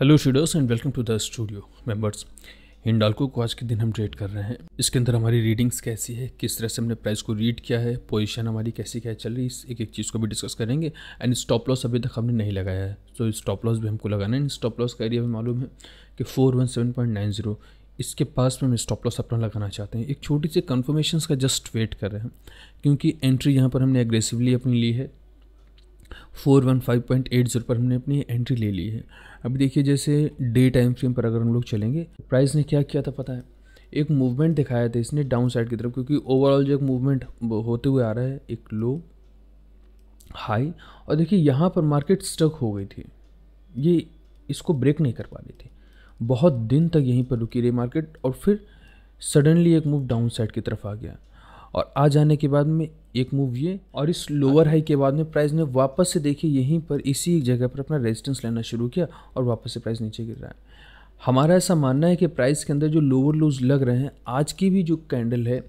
hello शीडोस and welcome to the studio members Hindalco को आज के दिन हम ट्रेड कर रहे हैं इसके अंदर हमारी रीडिंग्स कैसी है किस तरह से हमने प्राइस को रीड किया है पोजीशन हमारी कैसी क्या चल रही है इस एक एक चीज़ को भी डिस्कस करेंगे एंड स्टॉप लॉस अभी तक हमने नहीं लगाया है तो स्टॉप लॉस भी हमको लगाना है स्टॉप लॉस का एरिया भी मालूम है कि four one seven point nine zero इसके पास में हम स्टॉप लॉस अपना लगाना चाहते हैं एक छोटी सी कन्फर्मेशन का जस्ट वेट कर रहे हैं क्योंकि एंट्री यहाँ पर हमने एग्रेसिवली अपनी ली है four one five point eight zero पर हमने अपनी एंट्री ले ली है अभी देखिए जैसे डे टाइम फ्रेम पर अगर हम लोग चलेंगे प्राइस ने क्या किया था पता है एक मूवमेंट दिखाया था इसने डाउन साइड की तरफ क्योंकि ओवरऑल जो एक मूवमेंट होते हुए आ रहा है एक लो हाई और देखिए यहाँ पर मार्केट स्टक हो गई थी ये इसको ब्रेक नहीं कर पा रही थी बहुत दिन तक यहीं पर रुकी रही मार्केट और फिर सडनली एक मूव डाउन साइड की तरफ आ गया और आ जाने के बाद में एक मूव ये और इस लोअर हाई के बाद में प्राइस ने वापस से देखिए यहीं पर इसी जगह पर अपना रेजिस्टेंस लेना शुरू किया और वापस से प्राइस नीचे गिर रहा है हमारा ऐसा मानना है कि प्राइस के अंदर जो लोअर लूज लग रहे हैं आज की भी जो कैंडल है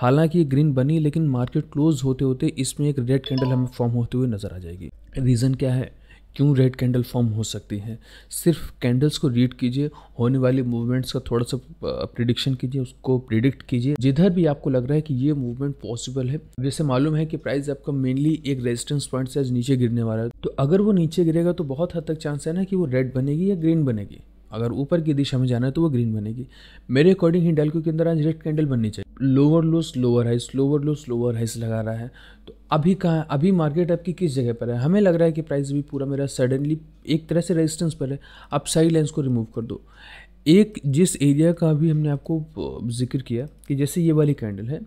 हालांकि ये ग्रीन बनी लेकिन मार्केट क्लोज होते होते इसमें एक रेड कैंडल हमें फॉर्म होते हुए नज़र आ जाएगी रीज़न क्या है क्यों रेड कैंडल फॉर्म हो सकती है सिर्फ कैंडल्स को रीड कीजिए होने वाले मूवमेंट्स का थोड़ा सा प्रिडिक्शन कीजिए उसको प्रिडिक्ट कीजिए जिधर भी आपको लग रहा है कि ये मूवमेंट पॉसिबल है जैसे मालूम है कि प्राइस आपका मेनली एक रेजिस्टेंस पॉइंट से आज नीचे गिरने वाला है तो अगर वो नीचे गिरेगा तो बहुत हद तक चांस है ना कि वो रेड बनेगी या ग्रीन बनेगी अगर ऊपर की दिशा में जाना है तो वो ग्रीन बनेगी मेरे अकॉर्डिंग हिंडालको के अंदर आज रेड कैंडल बननी चाहिए lower lows lower highs lower lows lower highs लगा रहा है तो अभी कहाँ अभी मार्केट आपकी किस जगह पर है हमें लग रहा है कि प्राइस भी पूरा मेरा सडनली एक तरह से रेजिस्टेंस पर है आप साइड लाइन्स को रिमूव कर दो एक जिस एरिया का भी हमने आपको जिक्र किया कि जैसे ये वाली कैंडल है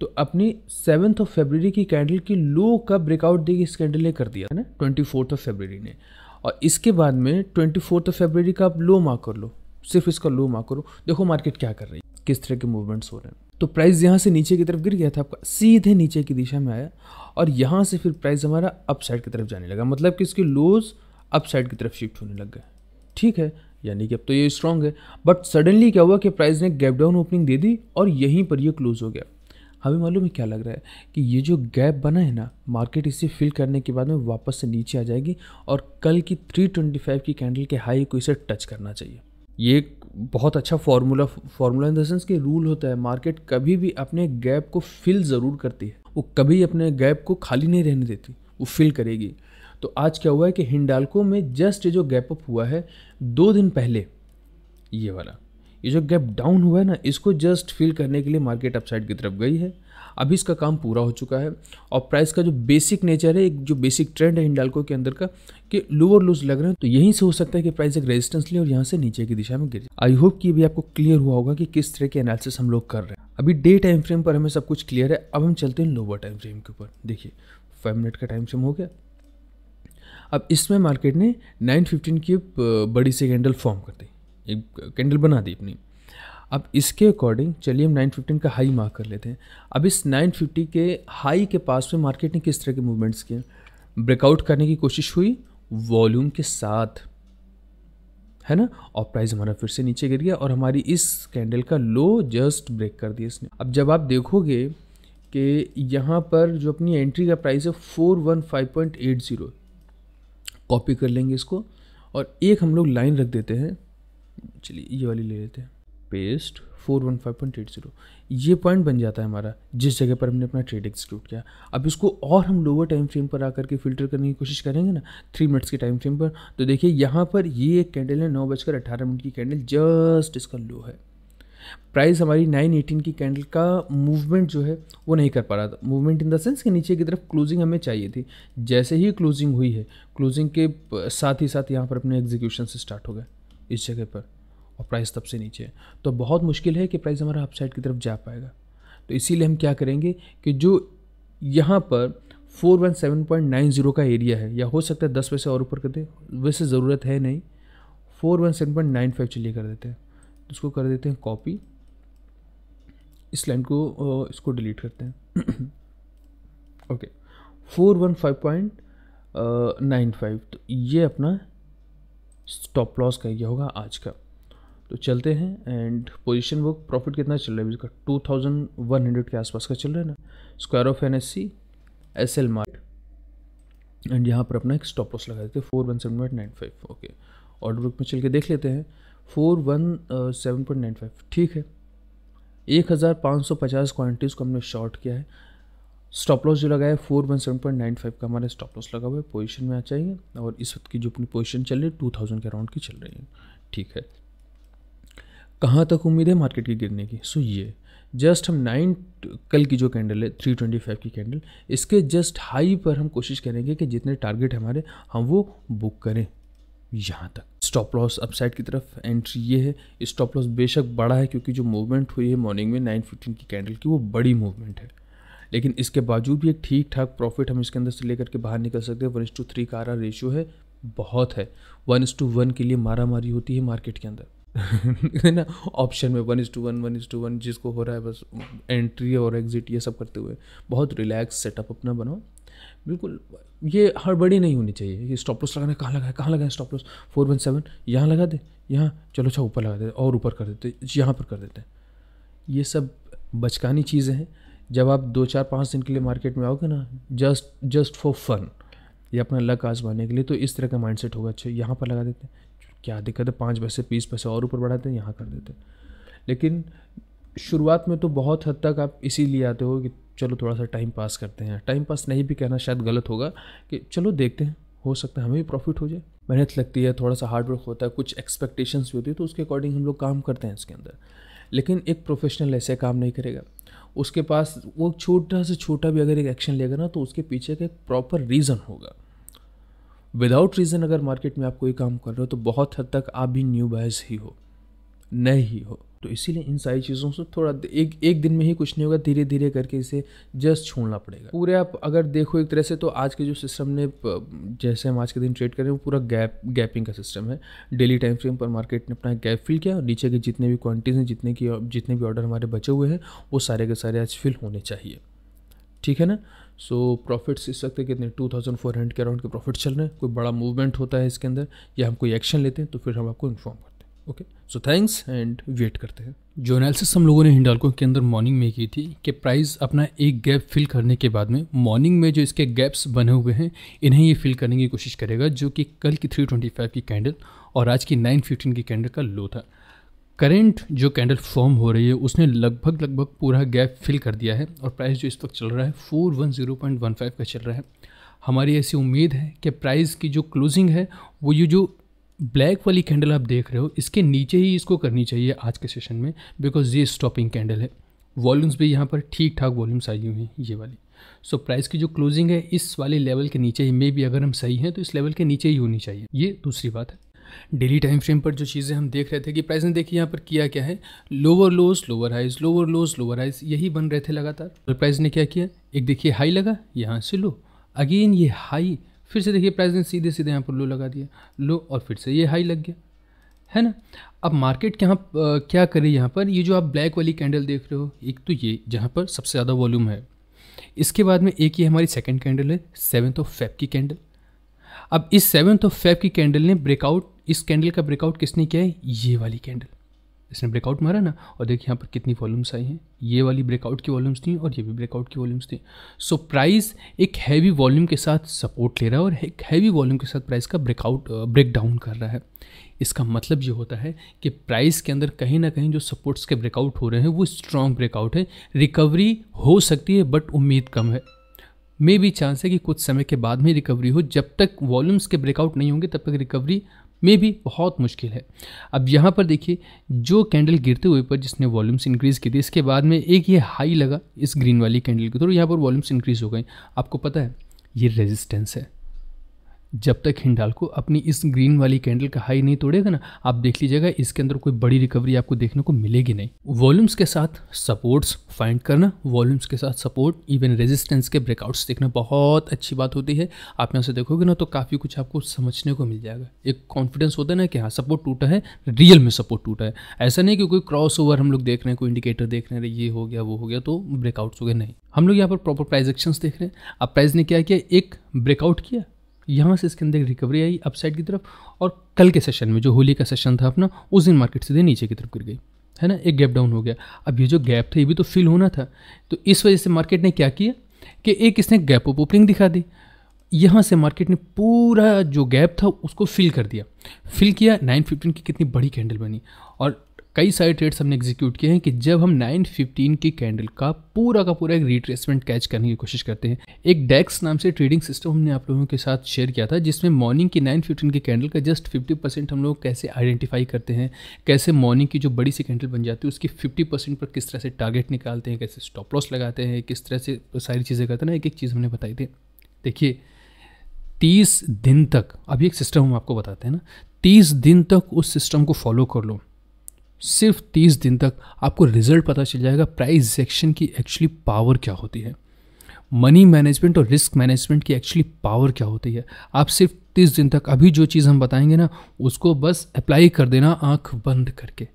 तो अपनी सेवन्थ ऑफ फेबररी की कैंडल की लो का ब्रेकआउट देगी इस कैंडल ने कर दिया है ना ट्वेंटी फोर्थ ऑफ फेबररी ने और इसके बाद में ट्वेंटी फोर्थ ऑफ फेबररी का आप लो मार्क कर लो सिर्फ इसका लो मार्क करो देखो मार्केट क्या कर रही है किस तरह के मूवमेंट्स हो रहे हैं तो प्राइस यहाँ से नीचे की तरफ गिर गया था आपका सीधे नीचे की दिशा में आया और यहाँ से फिर प्राइस हमारा अप साइड की तरफ जाने लगा मतलब कि इसके लोज अप साइड की तरफ शिफ्ट होने लग गए ठीक है यानी कि अब तो ये स्ट्रांग है बट सडनली क्या हुआ कि प्राइस ने गैप डाउन ओपनिंग दे दी और यहीं पर ये क्लोज हो गया हमें मालूम है क्या लग रहा है कि ये जो गैप बना है ना मार्केट इसे फिल करने के बाद में वापस से नीचे आ जाएगी और कल की 325 की कैंडल के हाई को इसे टच करना चाहिए ये बहुत अच्छा formula formula in the sense कि रूल होता है मार्केट कभी भी अपने गैप को फिल ज़रूर करती है वो कभी अपने गैप को खाली नहीं रहने देती वो फिल करेगी तो आज क्या हुआ है कि हिंडालको में जस्ट जो गैप अप हुआ है दो दिन पहले ये वाला ये जो गैप डाउन हुआ है ना इसको जस्ट फिल करने के लिए मार्केट अपसाइड की तरफ गई है अभी इसका काम पूरा हो चुका है और प्राइस का जो बेसिक नेचर है एक जो बेसिक ट्रेंड है हिंडालको के अंदर का कि लोअर लूज लग रहे हैं तो यहीं से हो सकता है कि प्राइस एक रेजिस्टेंस ले और यहाँ से नीचे की दिशा में गिर आई होप कि आपको क्लियर हुआ होगा कि किस तरह के एनालिसिस हम लोग कर रहे हैं अभी डे टाइम फ्रेम पर हमें सब कुछ क्लियर है अब हम चलते हैं लोअर टाइम फ्रेम के ऊपर देखिए फाइव मिनट का टाइम फ्रेम हो गया अब इसमें मार्केट ने 915 की बड़ी सी कैंडल फॉर्म कर दी एक कैंडल बना दी अपनी अब इसके अकॉर्डिंग चलिए हम 915 का हाई मार्क कर लेते हैं अब इस 950 के हाई के पास में मार्केट ने किस तरह के मूवमेंट्स किए ब्रेकआउट करने की कोशिश हुई वॉल्यूम के साथ है ना और प्राइस हमारा फिर से नीचे गिर गया और हमारी इस कैंडल का लो जस्ट ब्रेक कर दिया इसने अब जब आप देखोगे कि यहाँ पर जो अपनी एंट्री का प्राइस है four one five point eight zero copy कर लेंगे इसको और एक हम लोग लाइन रख देते हैं चलिए ये वाली ले लेते हैं पेस्ट 415.80 ये पॉइंट बन जाता है हमारा जिस जगह पर हमने अपना ट्रेड एक्सिक्यूट किया अब इसको और हम लोअर टाइम फ्रेम पर आकर के फिल्टर करने की कोशिश करेंगे ना थ्री मिनट्स के टाइम फ्रेम पर तो देखिए यहाँ पर ये एक कैंडल है नौ बजकर अट्ठारह मिनट की कैंडल जस्ट इसका लो है प्राइस हमारी नाइन एटीन की कैंडल का मूवमेंट जो है वो नहीं कर पा रहा था मूवमेंट इन द सेंस कि नीचे की तरफ क्लोजिंग हमें चाहिए थी जैसे ही क्लोजिंग हुई है क्लोजिंग के साथ ही साथ यहाँ पर अपने एग्जीक्यूशन से स्टार्ट हो गए इस जगह पर और प्राइस तब से नीचे तो बहुत मुश्किल है कि प्राइस हमारा अपसाइड की तरफ जा पाएगा तो इसीलिए हम क्या करेंगे कि जो यहाँ पर 417.90 का एरिया है या हो सकता है दस पैसे और ऊपर कर दे वैसे ज़रूरत है नहीं 417.95 चलिए कर देते हैं इसको तो कर देते हैं कॉपी इस लाइन को इसको डिलीट करते हैं okay four one five point nine five तो ये अपना स्टॉप लॉस का एरिया होगा आज का तो चलते हैं एंड पोजीशन बुक प्रॉफिट कितना चल रहा है इसका टू थाउजेंड वन हंड्रेड के आसपास का चल रहा है ना square off N S C S L mart and यहाँ पर अपना एक स्टॉप लॉस लगा देते हैं four one seven point nine five okay order book में चल के देख लेते हैं four one seven point nine five ठीक है एक हज़ार पाँच सौ पचास क्वान्टिटीज़ को हमने शॉर्ट किया है स्टॉप लॉस जो लगाया है four one seven point nine five का हमारा स्टॉप लॉस लगा हुआ है पोजीशन में आ चाहिए और इस वक्त की जो अपनी पोजीशन चल रही है टू थाउजेंड के अराउंड की चल रही है ठीक है कहाँ तक उम्मीद है मार्केट की गिरने की सो ये जस्ट हम नाइन कल की जो कैंडल है थ्री ट्वेंटी फाइव की कैंडल इसके जस्ट हाई पर हम कोशिश करेंगे कि जितने टारगेट हमारे हम वो बुक करें यहाँ तक स्टॉप लॉस अपसाइड की तरफ एंट्री ये है स्टॉप लॉस बेशक बड़ा है क्योंकि जो मूवमेंट हुई है मॉर्निंग में नाइन फिफ्टीन की कैंडल की वो बड़ी मूवमेंट है लेकिन इसके बावजूद भी एक ठीक ठाक प्रॉफिट हम इसके अंदर से लेकर के बाहर निकल सकते हैं वन इस टू थ्री का आ रहा रेशियो है बहुत है वन इस टू वन के लिए मारा मारी होती है मार्केट के अंदर ना ऑप्शन में one is to one one is to one जिसको हो रहा है बस एंट्री और एग्ज़िट ये सब करते हुए बहुत रिलैक्स सेटअप अपना बनाओ बिल्कुल ये हड़बड़ी नहीं होनी चाहिए ये स्टॉप लॉस लगाना कहाँ लगाए कहाँ लगाए stop loss four one seven यहाँ लगा दे यहाँ चलो अच्छा ऊपर लगा दे और ऊपर कर देते यहाँ पर कर देते हैं ये सब बचकानी चीज़ें हैं जब आप दो चार पाँच दिन के लिए मार्केट में आओगे ना जस्ट जस्ट फॉर फन या अपना लक आजमाने के लिए तो इस तरह का माइंडसेट होगा अच्छा यहाँ पर लगा देते हैं क्या दिक्कत है पाँच पैसे बीस पैसे और ऊपर बढ़ाते हैं यहाँ कर देते लेकिन शुरुआत में तो बहुत हद तक आप इसीलिए आते हो कि चलो थोड़ा सा टाइम पास करते हैं टाइम पास नहीं भी कहना शायद गलत होगा कि चलो देखते हैं हो सकता है हमें भी प्रॉफिट हो जाए मेहनत लगती है थोड़ा सा हार्डवर्क होता है कुछ एक्सपेक्टेशंस भी होती है तो उसके अकॉर्डिंग हम लोग काम करते हैं इसके अंदर लेकिन एक प्रोफेशनल ऐसे काम नहीं करेगा उसके पास वो छोटा से छोटा भी अगर एक एक्शन लेगा ना तो उसके पीछे का एक प्रॉपर रीज़न होगा विदाउट रीज़न अगर मार्केट में आप कोई काम कर रहे हो तो बहुत हद तक आप भी न्यू बायस ही हो नए ही हो तो इसीलिए इन सारी चीज़ों से थोड़ा एक एक दिन में ही कुछ नहीं होगा धीरे धीरे करके इसे जस्ट छोड़ना पड़ेगा पूरे आप अगर देखो एक तरह से तो आज के जो सिस्टम ने जैसे हम आज के दिन ट्रेड कर रहे हैं वो पूरा गैप गैपिंग का सिस्टम है डेली टाइम फ्रेम पर मार्केट ने अपना गैप फिल किया और नीचे के जितने भी क्वान्टिटीज़ हैं जितने की जितने भी ऑर्डर हमारे बचे हुए हैं वो सारे के सारे आज फिल होने चाहिए ठीक है ना सो प्रॉफिट्स इस वक्त कितने टू थाउजेंड फोर हंड्रेड के अराउंड के प्रॉफिट चल रहे हैं कोई बड़ा मूवमेंट होता है इसके अंदर या हम कोई एक्शन लेते हैं तो फिर हम आपको इन्फॉर्म करते हैं okay so thanks and wait करते हैं जो एनालिसिस हम लोगों ने हिंडालको के अंदर मॉर्निंग में की थी कि प्राइस अपना एक गैप फिल करने के बाद में मॉर्निंग में जो इसके गैप्स बने हुए हैं इन्हें ये फिल करने की कोशिश करेगा जो कि कल की 325 की कैंडल और आज की 915 की कैंडल का लो था करेंट जो कैंडल फॉर्म हो रही है उसने लगभग लगभग पूरा गैप फिल कर दिया है और प्राइस जो इस वक्त चल रहा है four one zero point one five का चल रहा है हमारी ऐसी उम्मीद है कि प्राइस की जो क्लोजिंग है वो ये जो ब्लैक वाली कैंडल आप देख रहे हो इसके नीचे ही इसको करनी चाहिए आज के सेशन में बिकॉज ये स्टॉपिंग कैंडल है वॉल्यूम्स भी यहाँ पर ठीक ठाक वॉल्यूम्स आई हुई हैं ये वाली सो so, प्राइस की जो क्लोजिंग है इस वाले लेवल के नीचे ही मे भी अगर हम सही हैं तो इस लेवल के नीचे ही होनी चाहिए ये दूसरी बात है डेली टाइम फ्रेम पर जो चीज़ें हम देख रहे थे कि प्राइस ने देखिए यहाँ पर किया क्या है lower lows lower highs lower lows lower highs यही बन रहे थे लगातार तो प्राइस ने क्या किया एक देखिए हाई लगा यहाँ से लो अगेन ये हाई फिर से देखिए प्राइस ने सीधे सीधे यहाँ पर लो लगा दिया लो और फिर से ये हाई लग गया है ना अब मार्केट यहाँ क्या करे यहाँ पर ये जो आप ब्लैक वाली कैंडल देख रहे हो एक तो ये जहाँ पर सबसे ज़्यादा वॉल्यूम है इसके बाद में एक ये हमारी सेकंड कैंडल है सेवन्थ ऑफ फेब की कैंडल अब इस सेवन ऑफ फेब की कैंडल ने ब्रेकआउट इस कैंडल का ब्रेकआउट किसने किया है ये वाली कैंडल इसने ब्रेकआउट मारा ना और देखिए यहाँ पर कितनी वॉल्यूम्स आई हैं ये वाली ब्रेकआउट की वॉल्यूम्स थी और ये भी ब्रेकआउट की वॉल्यूम्स थी सो प्राइस एक हैवी वॉल्यूम के साथ सपोर्ट ले रहा है और एक हैवी वॉल्यूम के साथ प्राइस का ब्रेकआउट ब्रेक डाउन कर रहा है इसका मतलब ये होता है कि प्राइस के अंदर कहीं ना कहीं जो सपोर्ट्स के ब्रेकआउट हो रहे हैं वो स्ट्रॉन्ग ब्रेकआउट है रिकवरी हो सकती है बट उम्मीद कम है मे भी चांस है कि कुछ समय के बाद में रिकवरी हो जब तक वॉल्यूम्स के ब्रेकआउट नहीं होंगे तब तक रिकवरी में भी बहुत मुश्किल है अब यहाँ पर देखिए जो कैंडल गिरते हुए पर जिसने वॉल्यूम्स इंक्रीज़ की थी इसके बाद में एक ये हाई लगा इस ग्रीन वाली कैंडल के थ्रू यहाँ पर वॉल्यूम्स इंक्रीज़ हो गए आपको पता है ये रेजिस्टेंस है जब तक हिंडाल को अपनी इस ग्रीन वाली कैंडल का हाई नहीं तोड़ेगा ना आप देख लीजिएगा इसके अंदर कोई बड़ी रिकवरी आपको देखने को मिलेगी नहीं वॉल्यूम्स के साथ सपोर्ट्स फाइंड करना वॉल्यूम्स के साथ सपोर्ट इवन रेजिस्टेंस के ब्रेकआउट्स देखना बहुत अच्छी बात होती है आप यहाँ से देखोगे ना तो काफ़ी कुछ आपको समझने को मिल जाएगा एक कॉन्फिडेंस होता है ना कि हाँ सपोर्ट टूटा है रियल में सपोर्ट टूटा है ऐसा नहीं कि कोई क्रॉस ओवर हम लोग देख रहे हैं कोई इंडिकेटर देख रहे हैं ये हो गया वो हो गया तो ब्रेकआउट्स हो गए नहीं हम लोग यहाँ पर प्रॉपर प्राइज देख रहे हैं अब प्राइज ने क्या किया एक ब्रेकआउट किया यहाँ से इसके अंदर रिकवरी आई अपसाइड की तरफ और कल के सेशन में जो होली का सेशन था अपना उस दिन मार्केट सीधे नीचे की तरफ गिर गई है ना एक गैप डाउन हो गया अब ये जो गैप था ये भी तो फिल होना था तो इस वजह से मार्केट ने क्या किया कि एक इसने गैप ऑफ ओपनिंग दिखा दी यहाँ से मार्केट ने पूरा जो गैप था उसको फिल कर दिया फिल किया फिफ्टीन की कितनी बड़ी कैंडल बनी और कई सारे ट्रेड्स हमने एग्जीक्यूट किए हैं कि जब हम 915 की कैंडल का पूरा का पूरा एक रिट्रेसमेंट कैच करने की कोशिश करते हैं एक डेक्स नाम से ट्रेडिंग सिस्टम हमने आप लोगों के साथ शेयर किया था जिसमें मॉर्निंग की 915 की कैंडल का जस्ट 50 परसेंट हम लोग कैसे आइडेंटिफाई करते हैं कैसे मॉर्निंग की जो बड़ी सी कैंडल बन जाती है उसकी फिफ्टी पर किस तरह से टारगेट निकालते हैं कैसे स्टॉप लॉस लगाते हैं किस तरह से सारी चीज़ें करते हैं ना एक एक चीज़ हमने बताई थी देखिए तीस दिन तक अभी एक सिस्टम हम आपको बताते हैं ना तीस दिन तक उस सिस्टम को फॉलो कर लो सिर्फ तीस दिन तक आपको रिजल्ट पता चल जाएगा प्राइस सेक्शन की एक्चुअली पावर क्या होती है मनी मैनेजमेंट और रिस्क मैनेजमेंट की एक्चुअली पावर क्या होती है आप सिर्फ तीस दिन तक अभी जो चीज़ हम बताएंगे ना उसको बस अप्लाई कर देना आंख बंद करके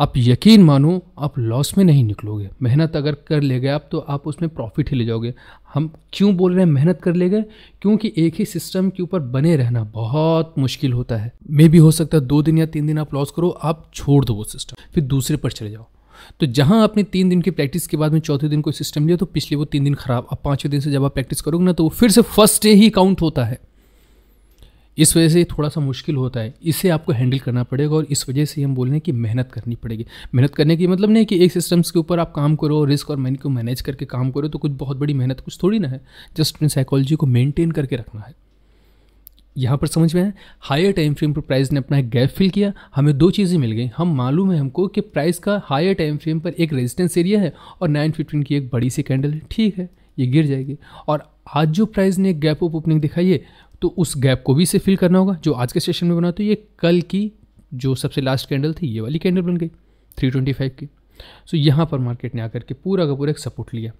आप यकीन मानो आप लॉस में नहीं निकलोगे मेहनत अगर कर ले गए आप तो आप उसमें प्रॉफिट ही ले जाओगे हम क्यों बोल रहे हैं मेहनत कर ले गए क्योंकि एक ही सिस्टम के ऊपर बने रहना बहुत मुश्किल होता है मे भी हो सकता है दो दिन या तीन दिन आप लॉस करो आप छोड़ दो वो सिस्टम फिर दूसरे पर चले जाओ तो जहाँ आपने तीन दिन की प्रैक्टिस के बाद में चौथे दिन कोई सिस्टम लिया तो पिछले वो तीन दिन खराब अब पाँचवें दिन से जब आप प्रैक्टिस करोगे ना तो वो फिर से फर्स्ट डे ही काउंट होता है इस वजह से थोड़ा सा मुश्किल होता है इसे आपको हैंडल करना पड़ेगा और इस वजह से हम बोल रहे हैं कि मेहनत करनी पड़ेगी मेहनत करने की मतलब नहीं कि एक सिस्टम्स के ऊपर आप काम करो रिस्क और मैनी को मैनेज करके काम करो तो कुछ बहुत बड़ी मेहनत कुछ थोड़ी ना है जस्ट अपनी साइकोलॉजी को मेनटेन करके रखना है यहाँ पर समझ में आए हायर टाइम फ्रेम पर प्राइस ने अपना एक गैप फिल किया हमें दो चीज़ें मिल गई हम मालूम है हमको कि प्राइस का हायर टाइम फ्रेम पर एक रेजिस्टेंस एरिया है और नाइन फिफ्टीन की एक बड़ी सी कैंडल है ठीक है ये गिर जाएगी और आज जो प्राइस ने एक गैप ऑफ ओपनिंग दिखाई है तो उस गैप को भी इसे फिल करना होगा जो आज के सेशन में बना तो ये कल की जो सबसे लास्ट कैंडल थी ये वाली कैंडल बन गई 325 की सो so, यहाँ पर मार्केट ने आकर के पूरा का पूरा एक सपोर्ट लिया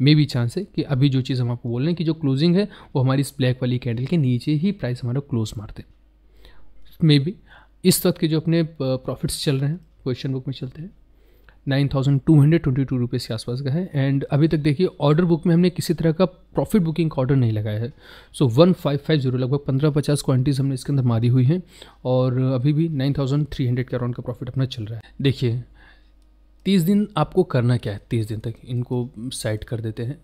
मे भी चांस है कि अभी जो चीज़ हम आपको बोल रहे हैं कि जो क्लोजिंग है वो हमारी इस ब्लैक वाली कैंडल के नीचे ही प्राइस हमारा क्लोज मारते मे बी इस वक्त के जो अपने प्रॉफिट्स चल रहे हैं क्वेश्चन बुक में चलते हैं nine thousand two hundred twenty two के आसपास का है एंड अभी तक देखिए ऑर्डर बुक में हमने किसी तरह का प्रॉफिट बुकिंग ऑर्डर नहीं लगाया है so one five five zero लगभग पंद्रह पचास क्वान्टिटीज़ हमने इसके अंदर मारी हुई हैं और अभी भी नाइन थाउजेंड थ्री हंड्रेड के अराउंड का प्रॉफिट अपना चल रहा है देखिए तीस दिन आपको करना क्या है तीस दिन तक इनको साइड कर देते हैं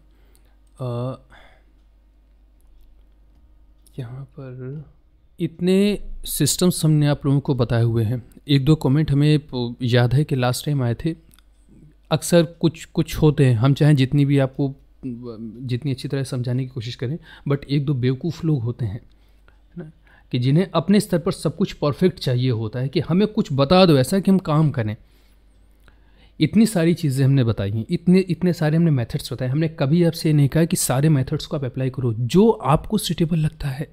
यहाँ पर इतने सिस्टम्स हमने आप लोगों को बताए हुए हैं एक दो कमेंट हमें याद है कि लास्ट टाइम आए थे अक्सर कुछ कुछ होते हैं हम चाहें जितनी भी आपको जितनी अच्छी तरह समझाने की कोशिश करें बट एक दो बेवकूफ़ लोग होते हैं ना कि जिन्हें अपने स्तर पर सब कुछ परफेक्ट चाहिए होता है कि हमें कुछ बता दो ऐसा कि हम काम करें इतनी सारी चीज़ें हमने बताई हैं इतने इतने सारे हमने मेथड्स बताए हमने कभी आपसे नहीं कहा कि सारे मेथड्स को आप अप्लाई करो जो आपको सुटेबल लगता है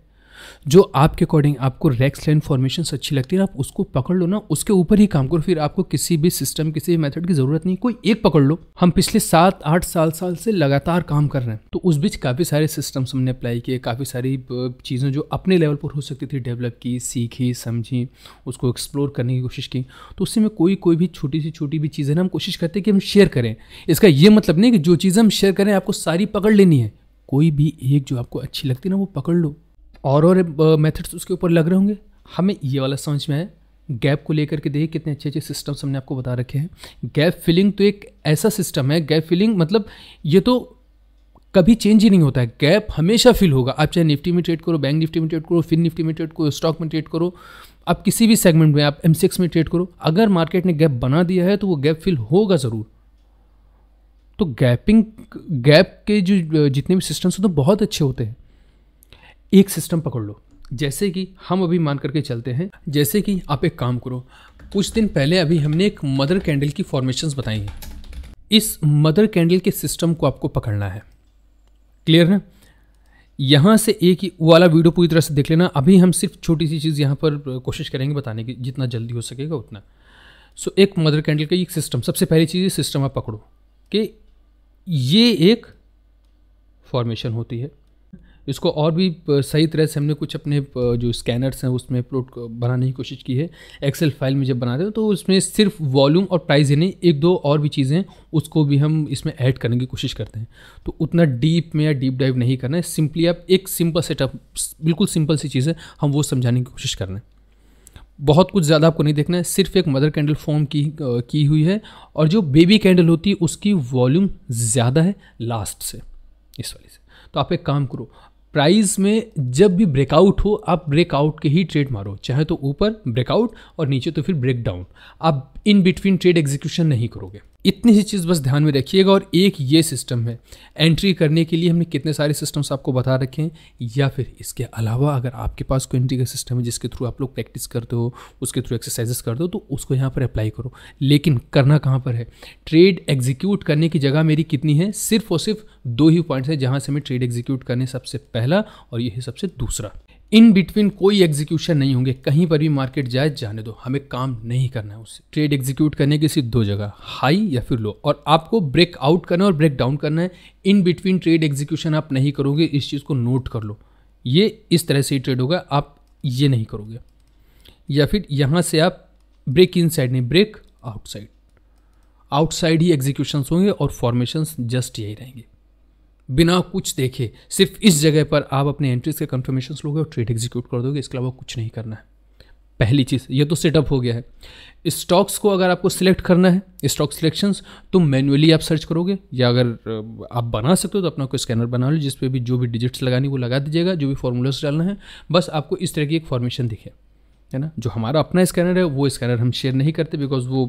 जो आपके अकॉर्डिंग आपको रेक्स लाइन फॉर्मेशन अच्छी लगती है आप उसको पकड़ लो ना उसके ऊपर ही काम करो फिर आपको किसी भी सिस्टम किसी भी मेथड की ज़रूरत नहीं कोई एक पकड़ लो हम पिछले सात आठ साल साल से लगातार काम कर रहे हैं तो उस बीच काफ़ी सारे सिस्टम्स हमने अप्लाई किए काफ़ी सारी चीज़ें जो अपने लेवल पर हो सकती थी डेवलप की सीखी समझी उसको एक्सप्लोर करने की कोशिश की तो उससे में कोई कोई भी छोटी सी छोटी भी चीज़ें ना हम कोशिश करते हैं कि हम शेयर करें इसका ये मतलब नहीं कि जो चीज़ें हम शेयर करें आपको सारी पकड़ लेनी है कोई भी एक जो आपको अच्छी लगती है ना वो पकड़ लो और और मेथड्स उसके ऊपर लग रहे होंगे हमें ये वाला समझ में आया गैप को लेकर के देखिए कितने अच्छे अच्छे सिस्टम्स हमने आपको बता रखे हैं गैप फिलिंग तो एक ऐसा सिस्टम है गैप फिलिंग मतलब ये तो कभी चेंज ही नहीं होता है गैप हमेशा फिल होगा आप चाहे निफ्टी में ट्रेड करो बैंक निफ्टी में ट्रेड करो फिन निफ्टी में ट्रेड करो स्टॉक में ट्रेड करो आप किसी भी सेगमेंट में आप एम में ट्रेड करो अगर मार्केट ने गैप बना दिया है तो वो गैप फिल होगा ज़रूर तो गैपिंग गैप के जो जितने भी सिस्टम्स होते हैं तो बहुत अच्छे होते हैं एक सिस्टम पकड़ लो जैसे कि हम अभी मान करके चलते हैं जैसे कि आप एक काम करो कुछ दिन पहले अभी हमने एक मदर कैंडल की फॉर्मेशन बताई हैं इस मदर कैंडल के सिस्टम को आपको पकड़ना है क्लियर ना यहाँ से एक ही वाला वीडियो पूरी तरह से देख लेना अभी हम सिर्फ छोटी सी चीज़ यहाँ पर कोशिश करेंगे बताने की जितना जल्दी हो सकेगा उतना सो so, एक मदर कैंडल का एक सिस्टम सबसे पहली चीज़ सिस्टम आप पकड़ो कि ये एक फॉर्मेशन होती है इसको और भी सही तरह से हमने कुछ अपने जो स्कैनर्स हैं उसमें प्लोट बनाने की कोशिश की है एक्सेल फाइल में जब बनाते हैं तो उसमें सिर्फ वॉल्यूम और प्राइस नहीं एक दो और भी चीज़ें उसको भी हम इसमें ऐड करने की कोशिश करते हैं तो उतना डीप में या डीप डाइव नहीं करना है सिंपली आप एक सिंपल सेटअप बिल्कुल सिंपल सी चीज़ें हम वो समझाने की कोशिश कर रहे हैं बहुत कुछ ज़्यादा आपको नहीं देखना है सिर्फ एक मदर कैंडल फॉर्म की की हुई है और जो बेबी कैंडल होती है उसकी वॉल्यूम ज़्यादा है लास्ट से इस वाली से तो आप एक काम करो प्राइस में जब भी ब्रेकआउट हो आप ब्रेकआउट के ही ट्रेड मारो चाहे तो ऊपर ब्रेकआउट और नीचे तो फिर ब्रेकडाउन आप इन बिटवीन ट्रेड एग्जीक्यूशन नहीं करोगे इतनी सी चीज़ बस ध्यान में रखिएगा और एक ये सिस्टम है एंट्री करने के लिए हमने कितने सारे सिस्टम्स आपको बता रखे हैं या फिर इसके अलावा अगर आपके पास कोई एंट्री का सिस्टम है जिसके थ्रू आप लोग प्रैक्टिस करते हो उसके थ्रू एक्सरसाइजेस करते हो तो उसको यहाँ पर अप्लाई करो लेकिन करना कहाँ पर है ट्रेड एग्जीक्यूट करने की जगह मेरी कितनी है सिर्फ और सिर्फ दो ही पॉइंट्स हैं जहाँ से हमें ट्रेड एग्जीक्यूट करने सबसे पहला और यही सबसे दूसरा इन बिटवीन कोई एग्जीक्यूशन नहीं होंगे कहीं पर भी मार्केट जाए जाने दो हमें काम नहीं करना है उससे ट्रेड एग्जीक्यूट करने की सिर्फ दो जगह हाई या फिर लो और आपको ब्रेक आउट करना है और ब्रेक डाउन करना है इन बिटवीन ट्रेड एग्जीक्यूशन आप नहीं करोगे इस चीज़ को नोट कर लो ये इस तरह से ही ट्रेड होगा आप ये नहीं करोगे या फिर यहाँ से आप ब्रेक इन साइड नहीं ब्रेक आउटसाइड आउटसाइड ही एग्जीक्यूशन होंगे और फॉर्मेशन जस्ट यही रहेंगे बिना कुछ देखे सिर्फ इस जगह पर आप अपने एंट्रीज के कन्फर्मेशन लोगे और ट्रेड एग्जीक्यूट कर दोगे इसके अलावा कुछ नहीं करना है पहली चीज़ ये तो सेटअप हो गया है स्टॉक्स को अगर आपको सिलेक्ट करना है स्टॉक सिलेक्शंस तो मैनुअली आप सर्च करोगे या अगर आप बना सकते हो तो अपना कोई स्कैनर बना लो जिस पे भी जो भी डिजिट्स लगानी वो लगा दीजिएगा जो भी फॉर्मूलाज डालना है बस आपको इस तरह की एक फॉर्मेशन दिखे है ना जो हमारा अपना स्कैनर है वो स्कैनर हम शेयर नहीं करते बिकॉज वो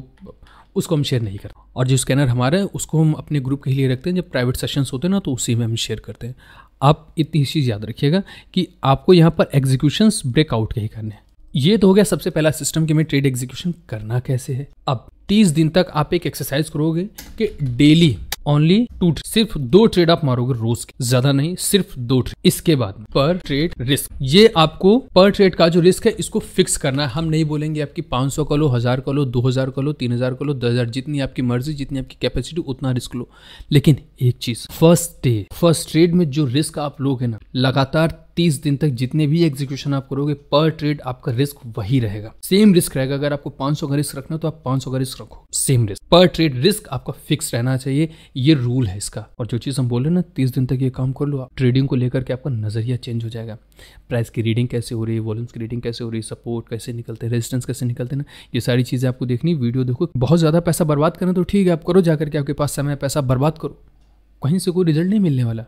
उसको हम शेयर नहीं करते और जो स्कैनर हमारा है उसको हम अपने ग्रुप के लिए रखते हैं जब प्राइवेट सेशंस होते हैं ना तो उसी में हम शेयर करते हैं आप इतनी चीज़ याद रखिएगा कि आपको यहाँ पर एग्जीक्यूशन ब्रेकआउट के ही करने हैं ये तो हो गया सबसे पहला सिस्टम कि हमें ट्रेड एग्जीक्यूशन करना कैसे है अब तीस दिन तक आप एक एक्सरसाइज करोगे कि डेली ओनली टू सिर्फ दो ट्रेड आप मारोगे रोज के ज्यादा नहीं सिर्फ दो ट्रेड इसके बाद पर ट्रेड रिस्क ये आपको पर ट्रेड का जो रिस्क है इसको फिक्स करना है हम नहीं बोलेंगे आपकी 500 का लो हजार का लो हजार का लो हजार का लो हजार जितनी आपकी मर्जी जितनी आपकी कैपेसिटी उतना रिस्क लो लेकिन एक चीज फर्स्ट डे फर्स्ट ट्रेड में जो रिस्क आप लोगे ना लगातार तीस दिन तक जितने भी एग्जीक्यूशन आप करोगे पर ट्रेड आपका रिस्क वही रहेगा सेम रिस्क रहेगा अगर आपको 500 का रिस्क रखना तो आप 500 का रिस्क रखो सेम रिस्क पर ट्रेड रिस्क आपका फिक्स रहना चाहिए ये रूल है इसका और जो चीज़ हम बोल रहे हैं ना तीस दिन तक ये काम कर लो ट्रेडिंग को लेकर के आपका नजरिया चेंज हो जाएगा प्राइस की रीडिंग कैसे हो रही है वॉल्यूम्स की रीडिंग कैसे हो रही है सपोर्ट कैसे निकलते हैं रेजिस्टेंस कैसे निकलते ना ये सारी चीज़ें आपको देखनी वीडियो देखो बहुत ज़्यादा पैसा बर्बाद करना तो ठीक है आप करो जाकर के आपके पास समय पैसा बर्बाद करो कहीं से कोई रिजल्ट नहीं मिलने वाला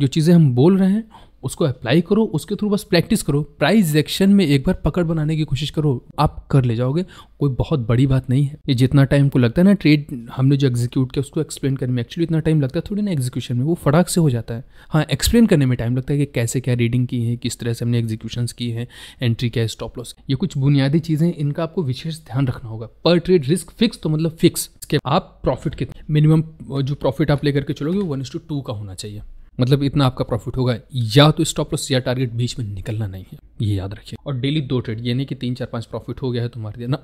जो चीज़ें हम बोल रहे हैं उसको अप्लाई करो उसके थ्रू बस प्रैक्टिस करो प्राइज एक्शन में एक बार पकड़ बनाने की कोशिश करो आप कर ले जाओगे कोई बहुत बड़ी बात नहीं है ये जितना टाइम को लगता है ना ट्रेड हमने जो एग्जीक्यूट किया उसको एक्सप्लेन करने में एक्चुअली इतना टाइम लगता है थोड़ी ना एग्जीक्यूशन में वो फटाक से हो जाता है हाँ एक्सप्लेन करने में टाइम लगता है कि कैसे क्या रीडिंग की है किस तरह से हमने एग्जीक्यूशन की है एंट्री क्या है स्टॉप लॉस ये कुछ बुनियादी चीज़ें इनका आपको विशेष ध्यान रखना होगा पर ट्रेड रिस्क फिक्स तो मतलब फिक्स के आप प्रॉफिट कितने मिनिमम जो प्रॉफिट आप लेकर के चलोगे वो वन टू का होना चाहिए मतलब इतना आपका प्रॉफिट होगा या तो स्टॉप लॉस या टारगेट बीच में निकलना नहीं है ये याद रखिए और डेली दो ट्रेड यानी कि तीन चार पाँच प्रॉफिट हो गया है तुम्हारे लिए ना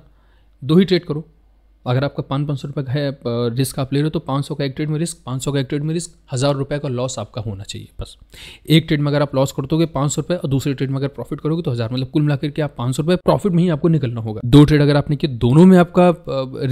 दो ही ट्रेड करो अगर आपका पाँच पाँच सौ रुपये का है रिस्क आप ले रहे हो तो पाँच सौ का एक ट्रेड में रिस्क पाँच सौ का एक ट्रेड में रिस्क हज़ार रुपये का लॉस आपका होना चाहिए बस एक ट्रेड में अगर आप लॉस कर दोगे पाँच सौ रुपये और दूसरे ट्रेड में अगर प्रॉफिट करोगे तो हज़ार मतलब कुल मिलाकर के आप पाँच सौ रुपये प्रॉफिट में ही आपको निकलना होगा दो ट्रेड अगर आपने किए दोनों में आपका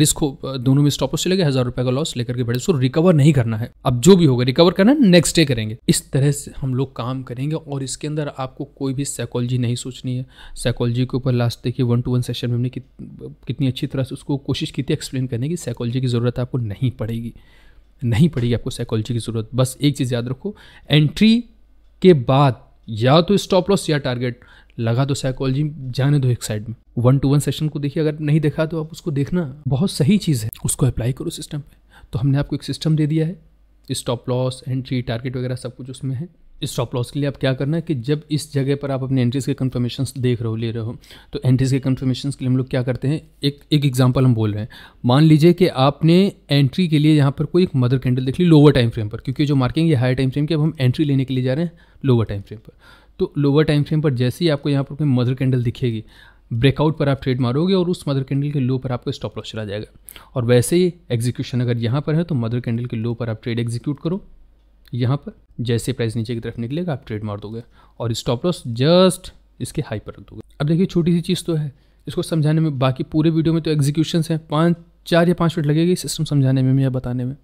रिस्क हो दोनों में स्टॉप चले गए हज़ार रुपये का लॉस लेकर के बैठे सो रिकवर नहीं करना है अब जो भी होगा रिकवर करना है नेक्स्ट डे करेंगे इस तरह से हम लोग काम करेंगे और इसके अंदर आपको कोई भी साइकोलॉजी नहीं सोचनी है साइकोलॉजी के ऊपर लास्ट देखिए वन टू वन सेशन में हमने कितनी अच्छी तरह से उसको कोशिश की थी एक्सप्लेन करने की साइकोलॉजी की ज़रूरत आपको नहीं पड़ेगी नहीं पड़ेगी आपको साइकोलॉजी की ज़रूरत बस एक चीज़ याद रखो एंट्री के बाद या तो स्टॉप लॉस या टारगेट लगा दो तो साइकोलॉजी जाने दो एक साइड में वन टू वन सेशन को देखिए अगर नहीं देखा तो आप उसको देखना बहुत सही चीज़ है उसको अप्लाई करो सिस्टम पर तो हमने आपको एक सिस्टम दे दिया है स्टॉप लॉस एंट्री टारगेट वगैरह सब कुछ उसमें है स्टॉप लॉस के लिए आप क्या करना है कि जब इस जगह पर आप अपने एंट्रीज़ के कन्फर्मेशन देख रहे हो ले रहे हो तो एंट्रीज़ के कन्फर्मेशन के लिए हम लोग क्या करते हैं एक एक एग्जाम्पल हम बोल रहे हैं मान लीजिए कि आपने एंट्री के लिए यहाँ पर कोई एक मदर कैंडल देख ली लोअर टाइम फ्रेम पर क्योंकि जो मार्किंग है हाई टाइम फ्रेम की अब हम एंट्री लेने के लिए जा रहे हैं लोअर टाइम फ्रेम पर तो लोअर टाइम फ्रेम पर जैसे ही आपको यहाँ पर कोई मदर कैंडल दिखेगी ब्रेकआउट पर आप ट्रेड मारोगे और उस मदर कैंडल के लो पर आपको स्टॉप लॉस चला जाएगा और वैसे ही एग्जीक्यूशन अगर यहाँ पर है तो मदर कैंडल के लो पर आप ट्रेड एग्जीक्यूट करो यहाँ पर जैसे प्राइस नीचे की तरफ निकलेगा आप ट्रेड मार दोगे और स्टॉप लॉस जस्ट इसके हाई पर रख दोगे अब देखिए छोटी सी चीज़ तो है इसको समझाने में बाकी पूरे वीडियो में तो एग्जीक्यूशन हैं पाँच चार या पाँच मिनट लगेगी सिस्टम समझाने में या बताने में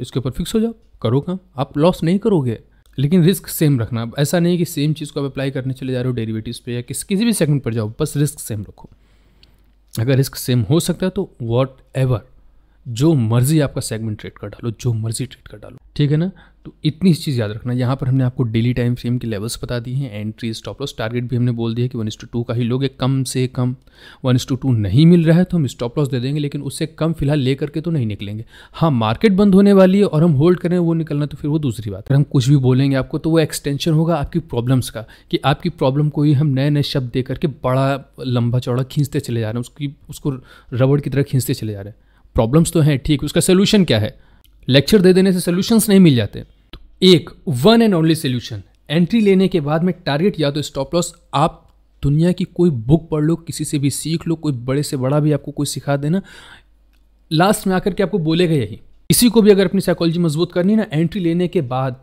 इसके ऊपर फिक्स हो जाओ करो काम आप लॉस नहीं करोगे लेकिन रिस्क सेम रखना ऐसा नहीं कि सेम चीज़ को आप अप्लाई करने चले जा रहे हो डेरिवेटिव्स पे या किस किसी भी सेगमेंट पर जाओ बस रिस्क सेम रखो अगर रिस्क सेम हो सकता है तो वॉट एवर जो मर्जी आपका सेगमेंट ट्रेड कर डालो जो मर्जी ट्रेड कर डालो ठीक है ना तो इतनी चीज़ याद रखना यहाँ पर हमने आपको डेली टाइम फ्रेम के लेवल्स बता दी हैं एंट्री स्टॉप लॉस टारगेट भी हमने बोल दिया कि वन इस टू टू का ही लोगे कम से कम one is to two two मिल रहा है तो हम स्टॉप लॉस दे देंगे लेकिन उससे कम फिलहाल ले करके तो नहीं निकलेंगे हाँ मार्केट बंद होने वाली है और हम होल्ड करें वो निकलना तो फिर वो दूसरी बात अगर हम कुछ भी बोलेंगे आपको तो वो एक्सटेंशन होगा आपकी प्रॉब्लम्स का कि आपकी प्रॉब्लम को ही हम नए नए शब्द दे करके बड़ा लंबा चौड़ा खींचते चले जा रहे हैं उसकी उसको रबड़ की तरह खींचते चले जा रहे हैं प्रॉब्लम्स तो हैं ठीक उसका सोल्यूशन क्या है लेक्चर दे देने से सोल्यूशंस नहीं मिल जाते तो एक one and only solution entry लेने के बाद में टारगेट या तो स्टॉप लॉस आप दुनिया की कोई बुक पढ़ लो किसी से भी सीख लो कोई बड़े से बड़ा भी आपको कोई सिखा देना लास्ट में आकर के आपको बोलेगा यही किसी को भी अगर अपनी साइकोलॉजी मजबूत करनी ना एंट्री लेने के बाद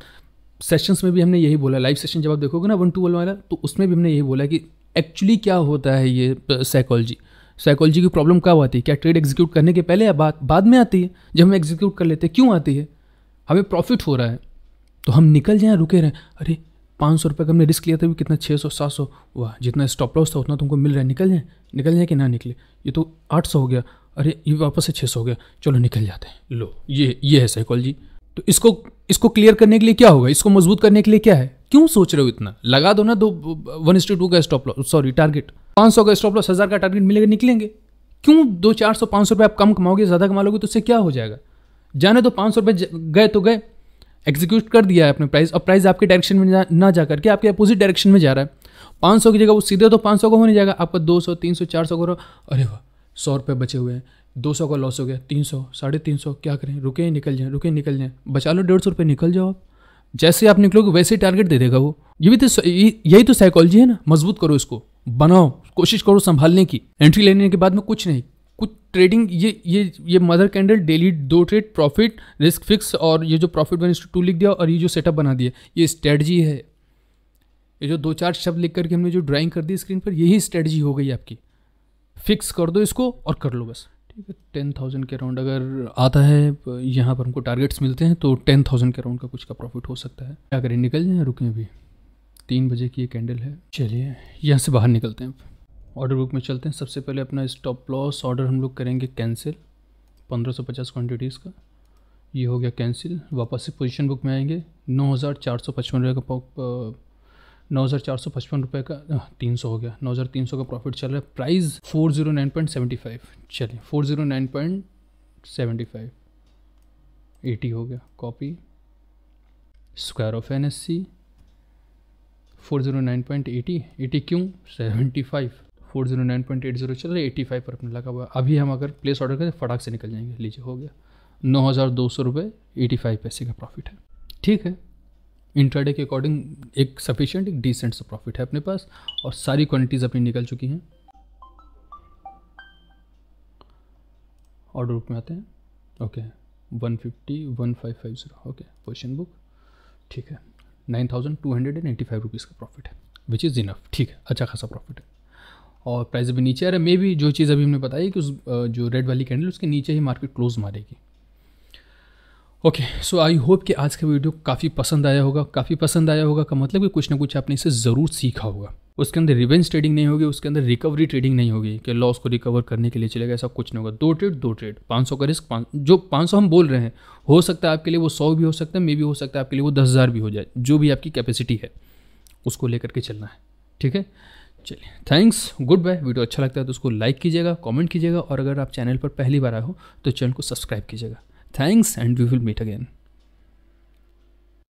सेशंस में भी हमने यही बोला लाइव सेशन जब आप देखोगे ना वन टू वन वाला तो उसमें भी हमने यही बोला कि एक्चुअली क्या होता है ये साइकोलॉजी uh, साइकोलॉजी की प्रॉब्लम कब आती है क्या ट्रेड एग्जीक्यूट करने के पहले या बाद बाद में आती है जब हम एग्जीक्यूट कर लेते हैं क्यों आती है हमें प्रॉफिट हो रहा है तो हम निकल जाएँ रुके रहें अरे पाँच सौ रुपये का हमने रिस्क लिया था भी कितना छः सौ सात सौ वाह जितना स्टॉप लॉस था उतना तुमको मिल रहा है निकल जाए निकल जाए कि ना निकले ये तो आठ सौ हो गया अरे ये वापस से छः सौ हो गया चलो निकल जाते हैं लो ये ये है साइकोलॉजी तो इसको इसको क्लियर करने के लिए क्या होगा इसको मजबूत करने के लिए क्या है क्यों सोच रहे हो इतना लगा दो ना दो वन इंस्टी टू का स्टॉप लॉस सॉरी टारगेट पाँच सौ का स्टॉप लॉस हज़ार का टारगेट मिलेगा निकलेंगे क्यों दो चार सौ पाँच सौ रुपये आप कम कमाओगे ज़्यादा कमा लोगे तो उससे क्या हो जाएगा जाने तो पाँच सौ रुपये गए तो गए एग्जीक्यूट कर दिया है अपने प्राइस और प्राइस आपके डायरेक्शन में ना जा करके आपके अपोजिट डायरेक्शन में जा रहा है पाँच सौ की जगह वो सीधे तो पाँच सौ का हो नहीं जाएगा आपका दो सौ तीन सौ चार सौ करो अरे वाह सौ रुपये बचे हुए हैं दो सौ का लॉस हो गया तीन सौ साढ़े तीन सौ क्या करें रुके निकल जाएँ रुके निकल जाएँ बचा लो डेढ़ सौ रुपये निकल जाओ आप जैसे आप निकलोगे वैसे ही टारगेट दे देगा वो ये भी तो यही तो साइकोलॉजी है ना मजबूत करो इसको बनाओ कोशिश करो संभालने की एंट्री लेने के बाद में कुछ नहीं कुछ ट्रेडिंग ये ये ये मदर कैंडल डेली दो ट्रेड प्रॉफिट रिस्क फिक्स और ये जो प्रॉफिट वन टू लिख दिया और ये जो सेटअप बना दिया ये स्ट्रेटजी है ये जो दो चार शब्द लिख करके हमने जो ड्राइंग कर दी स्क्रीन पर यही स्ट्रेटजी हो गई आपकी फिक्स कर दो इसको और कर लो बस ठीक है टेन थाउजेंड के अराउंड अगर आता है यहाँ पर हमको टारगेट्स मिलते हैं तो टेन थाउजेंड के अराउंड का कुछ का प्रॉफिट हो सकता है क्या करें निकल जाए रुकें अभी तीन बजे की ये कैंडल है चलिए यहाँ से बाहर निकलते हैं ऑर्डर बुक में चलते हैं सबसे पहले अपना स्टॉप लॉस ऑर्डर हम लोग करेंगे कैंसिल 1550 क्वांटिटीज़ का ये हो गया कैंसिल वापस से पोजीशन बुक में आएंगे नौ हज़ार चार सौ पचपन रुपये का नौ हज़ार चार सौ पचपन रुपये का तीन सौ हो गया नौ हज़ार तीन सौ का प्रॉफिट चल रहा है price four zero nine point seventy five चलिए four zero nine point seventy five eighty हो गया copy square off N S C four zero nine point eighty eighty क्यों seventy five four zero nine point eight zero चल रहा है eighty five पर अपने लगा हुआ है अभी हम अगर प्लेस ऑर्डर करें फटाक से निकल जाएंगे लीजिए हो गया नौ हज़ार दो सौ एटी फाइव पैसे का प्रॉफिट है ठीक है इंट्राडे के अकॉर्डिंग एक सफिशेंट एक डिसेंट सा प्रॉफिट है अपने पास और सारी क्वान्टिटीज़ अपनी निकल चुकी हैं ऑर्डर बुक में आते हैं okay one fifty one five five zero okay position book ठीक है nine thousand two hundred and five rupees का प्रॉफिट है विच इज़ इनफ ठीक है अच्छा खासा प्रॉफिट है और प्राइस अभी नीचे आ रहा है मे भी जो चीज़ अभी हमने बताई कि उस जो रेड वाली कैंडल उसके नीचे ही मार्केट क्लोज मारेगी ओके सो आई होप कि आज का वीडियो काफ़ी पसंद आया होगा काफ़ी पसंद आया होगा का मतलब कि कुछ ना कुछ आपने इसे ज़रूर सीखा होगा उसके अंदर रिवेंज ट्रेडिंग नहीं होगी उसके अंदर रिकवरी ट्रेडिंग नहीं होगी कि लॉस को रिकवर करने के लिए चलेगा ऐसा कुछ नहीं होगा दो ट्रेड दो ट्रेड पाँच सौ का रिस्क पाँच जो पाँच सौ हम बोल रहे हैं हो सकता है आपके लिए वो सौ भी हो सकता है मे भी हो सकता है आपके लिए वो दस हज़ार भी हो जाए जो भी आपकी कैपेसिटी है उसको लेकर के चलना है ठीक है चलिए थैंक्स गुड बाय वीडियो अच्छा लगता है तो उसको लाइक कीजिएगा कमेंट कीजिएगा और अगर आप चैनल पर पहली बार आए हो तो चैनल को सब्सक्राइब कीजिएगा thanks and we will meet again